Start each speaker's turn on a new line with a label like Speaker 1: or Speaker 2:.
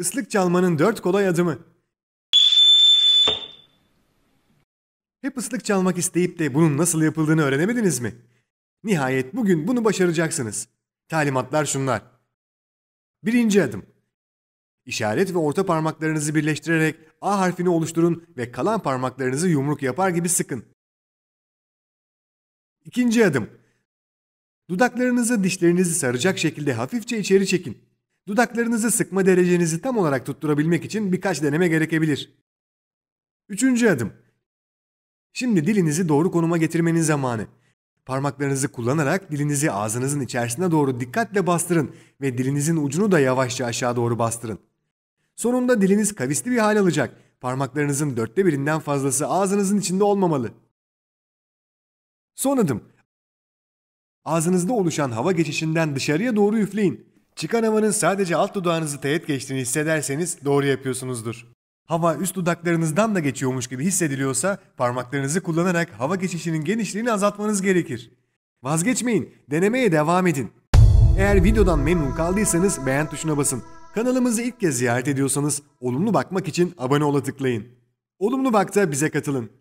Speaker 1: Islık çalmanın dört kolay adımı. Hep ıslık çalmak isteyip de bunun nasıl yapıldığını öğrenemediniz mi? Nihayet bugün bunu başaracaksınız. Talimatlar şunlar. Birinci adım. İşaret ve orta parmaklarınızı birleştirerek A harfini oluşturun ve kalan parmaklarınızı yumruk yapar gibi sıkın. İkinci adım. Dudaklarınızı dişlerinizi saracak şekilde hafifçe içeri çekin. Dudaklarınızı sıkma derecenizi tam olarak tutturabilmek için birkaç deneme gerekebilir. Üçüncü adım. Şimdi dilinizi doğru konuma getirmenin zamanı. Parmaklarınızı kullanarak dilinizi ağzınızın içerisine doğru dikkatle bastırın ve dilinizin ucunu da yavaşça aşağı doğru bastırın. Sonunda diliniz kavisli bir hal alacak. Parmaklarınızın dörtte birinden fazlası ağzınızın içinde olmamalı. Son adım. Ağzınızda oluşan hava geçişinden dışarıya doğru üfleyin. Çıkan havanın sadece alt dudağınızı teğet geçtiğini hissederseniz doğru yapıyorsunuzdur. Hava üst dudaklarınızdan da geçiyormuş gibi hissediliyorsa parmaklarınızı kullanarak hava geçişinin genişliğini azaltmanız gerekir. Vazgeçmeyin, denemeye devam edin. Eğer videodan memnun kaldıysanız beğen tuşuna basın. Kanalımızı ilk kez ziyaret ediyorsanız olumlu bakmak için abone ola tıklayın. Olumlu Bak'ta bize katılın.